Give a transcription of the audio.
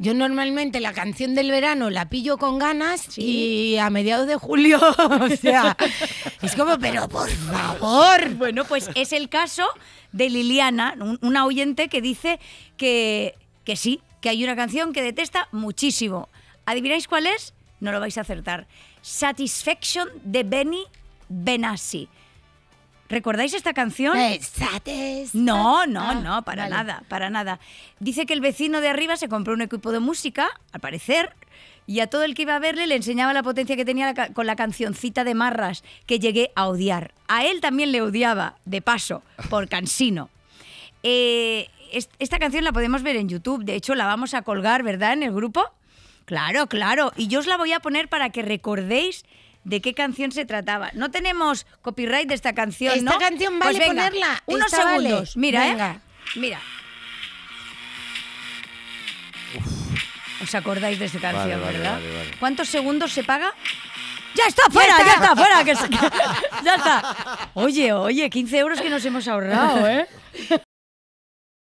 Yo normalmente la canción del verano la pillo con ganas y a mediados de julio, o sea, es como, pero por favor. Bueno, pues es el caso de Liliana, una oyente que dice que, que sí, que hay una canción que detesta muchísimo. ¿Adivináis cuál es? No lo vais a acertar. Satisfaction de Benny Benassi. ¿Recordáis esta canción? Eh, no, no, no, ah, para nada, para nada. Dice que el vecino de arriba se compró un equipo de música, al parecer, y a todo el que iba a verle le enseñaba la potencia que tenía con la cancioncita de Marras, que llegué a odiar. A él también le odiaba, de paso, por cansino. Eh, esta canción la podemos ver en YouTube, de hecho la vamos a colgar, ¿verdad?, en el grupo. Claro, claro, y yo os la voy a poner para que recordéis de qué canción se trataba. No tenemos copyright de esta canción, ¿no? Esta canción vale pues ponerla. Unos segundos. Mira, ¿eh? Mira. ¿Os acordáis de esta canción, verdad? ¿Cuántos segundos se paga? ¡Ya está fuera! ¡Ya está, fuera! ¡Ya está! Oye, oye, 15 euros que nos hemos ahorrado, ¿eh?